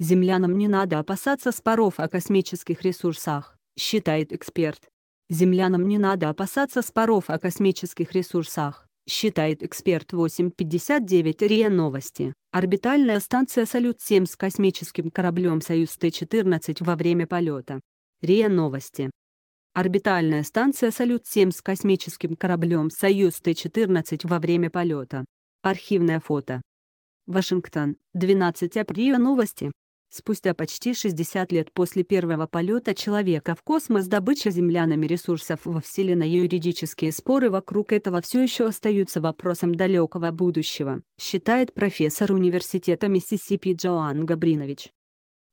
Землянам не надо опасаться споров о космических ресурсах, считает эксперт. Землянам не надо опасаться споров о космических ресурсах, считает эксперт 859 РИА Новости. Орбитальная станция «Салют-7» с космическим кораблем «Союз Т-14» во время полета. РИА Новости. Орбитальная станция «Салют-7» с космическим кораблем «Союз Т-14» во время полета. Архивное фото. Вашингтон, 12 апреля новости. Спустя почти 60 лет после первого полета человека в космос добыча землянами ресурсов во Вселенной юридические споры вокруг этого все еще остаются вопросом далекого будущего, считает профессор университета Миссисипи Джоан Габринович.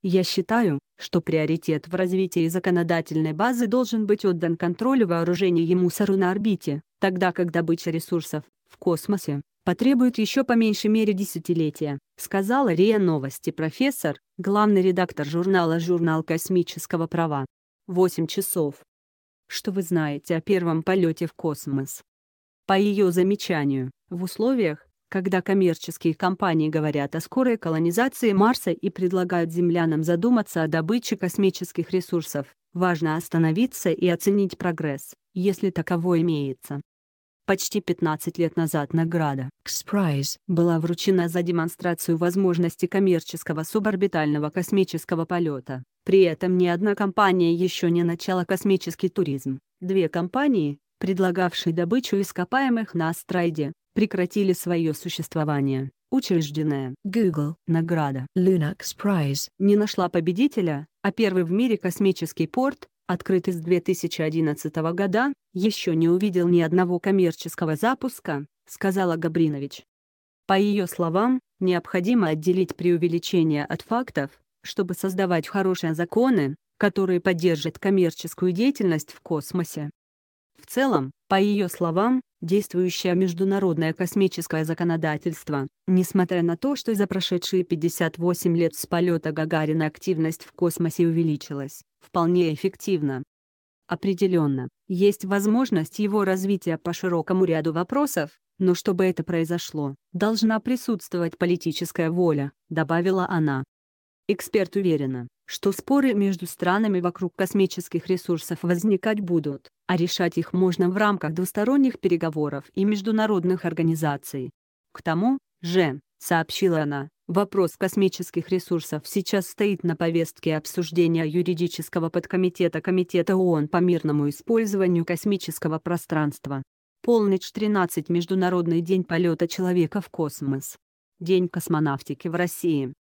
Я считаю, что приоритет в развитии законодательной базы должен быть отдан контролю вооружения и мусору на орбите, тогда как добыча ресурсов в космосе потребует еще по меньшей мере десятилетия, сказала РИА Новости профессор, главный редактор журнала «Журнал космического права». 8 часов. Что вы знаете о первом полете в космос? По ее замечанию, в условиях, когда коммерческие компании говорят о скорой колонизации Марса и предлагают землянам задуматься о добыче космических ресурсов, важно остановиться и оценить прогресс, если таково имеется почти 15 лет назад награда «X-Prize» была вручена за демонстрацию возможности коммерческого суборбитального космического полета. При этом ни одна компания еще не начала космический туризм. Две компании, предлагавшие добычу ископаемых на астрайде, прекратили свое существование. Учрежденная Google награда Lunax Prize не нашла победителя, а первый в мире космический порт, открытый с 2011 года, еще не увидел ни одного коммерческого запуска, сказала Габринович. По ее словам, необходимо отделить преувеличение от фактов, чтобы создавать хорошие законы, которые поддержат коммерческую деятельность в космосе. В целом, по ее словам, действующее международное космическое законодательство. Несмотря на то, что за прошедшие 58 лет с полета Гагарина активность в космосе увеличилась, вполне эффективно. Определенно, есть возможность его развития по широкому ряду вопросов, но чтобы это произошло, должна присутствовать политическая воля, добавила она. Эксперт уверена, что споры между странами вокруг космических ресурсов возникать будут, а решать их можно в рамках двусторонних переговоров и международных организаций. К тому же, сообщила она, вопрос космических ресурсов сейчас стоит на повестке обсуждения юридического подкомитета Комитета ООН по мирному использованию космического пространства. Полночь 13 Международный день полета человека в космос. День космонавтики в России.